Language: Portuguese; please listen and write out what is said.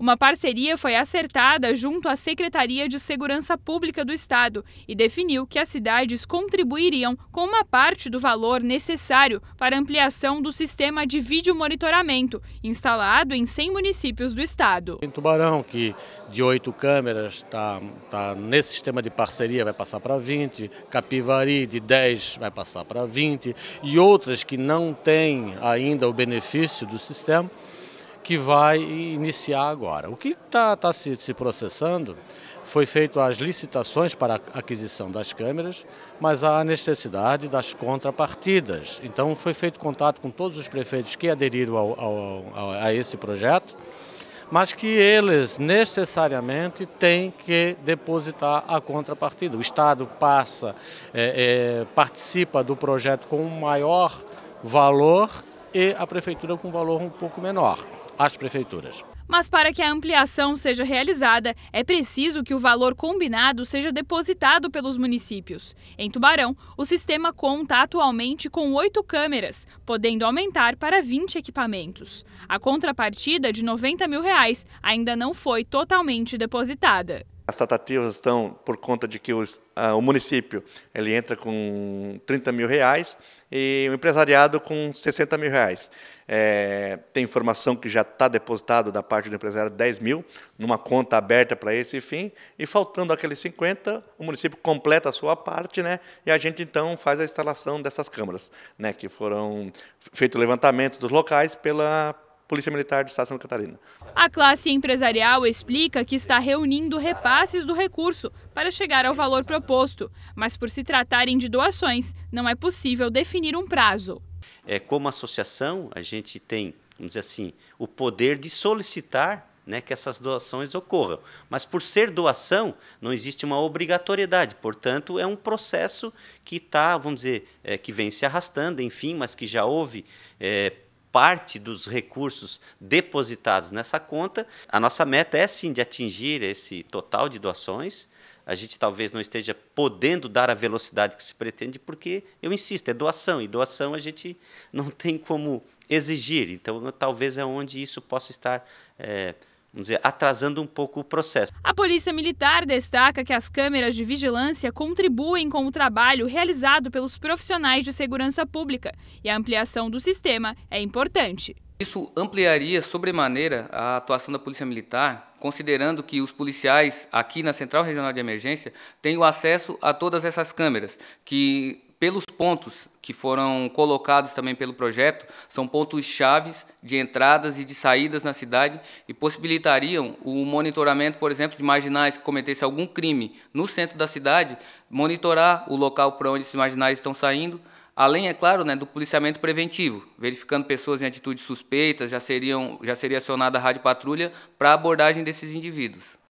Uma parceria foi acertada junto à Secretaria de Segurança Pública do Estado e definiu que as cidades contribuiriam com uma parte do valor necessário para ampliação do sistema de vídeo monitoramento, instalado em 100 municípios do Estado. Em Tubarão, que de oito câmeras está tá nesse sistema de parceria, vai passar para 20, Capivari de 10 vai passar para 20 e outras que não têm ainda o benefício do sistema, que vai iniciar agora. O que está tá se, se processando foi feito as licitações para a aquisição das câmeras, mas há a necessidade das contrapartidas. Então foi feito contato com todos os prefeitos que aderiram ao, ao, a esse projeto, mas que eles necessariamente têm que depositar a contrapartida. O Estado passa, é, é, participa do projeto com um maior valor e a prefeitura com um valor um pouco menor às prefeituras. Mas para que a ampliação seja realizada, é preciso que o valor combinado seja depositado pelos municípios. Em Tubarão, o sistema conta atualmente com oito câmeras, podendo aumentar para 20 equipamentos. A contrapartida de R$ 90 mil reais ainda não foi totalmente depositada. As tratativas estão por conta de que os, ah, o município ele entra com 30 mil reais e o empresariado com 60 mil reais. É, tem informação que já está depositado da parte do empresário 10 mil, numa conta aberta para esse fim, e faltando aqueles 50, o município completa a sua parte, né, e a gente então faz a instalação dessas câmaras, né, que foram feito o levantamento dos locais pela Polícia Militar do Estado de Santa Catarina. A classe empresarial explica que está reunindo repasses do recurso para chegar ao valor proposto, mas por se tratarem de doações, não é possível definir um prazo. É, como associação, a gente tem, vamos dizer assim, o poder de solicitar né, que essas doações ocorram. Mas por ser doação, não existe uma obrigatoriedade, portanto, é um processo que está, vamos dizer, é, que vem se arrastando, enfim, mas que já houve é, parte dos recursos depositados nessa conta. A nossa meta é sim de atingir esse total de doações. A gente talvez não esteja podendo dar a velocidade que se pretende, porque, eu insisto, é doação, e doação a gente não tem como exigir. Então, talvez é onde isso possa estar é, vamos dizer, atrasando um pouco o processo. A Polícia Militar destaca que as câmeras de vigilância contribuem com o trabalho realizado pelos profissionais de segurança pública e a ampliação do sistema é importante. Isso ampliaria sobremaneira a atuação da Polícia Militar, considerando que os policiais aqui na Central Regional de Emergência têm o acesso a todas essas câmeras, que pelos pontos que foram colocados também pelo projeto, são pontos chaves de entradas e de saídas na cidade e possibilitariam o monitoramento, por exemplo, de marginais que cometessem algum crime no centro da cidade, monitorar o local para onde esses marginais estão saindo, além, é claro, né, do policiamento preventivo, verificando pessoas em atitudes suspeitas, já, seriam, já seria acionada a rádio patrulha para abordagem desses indivíduos.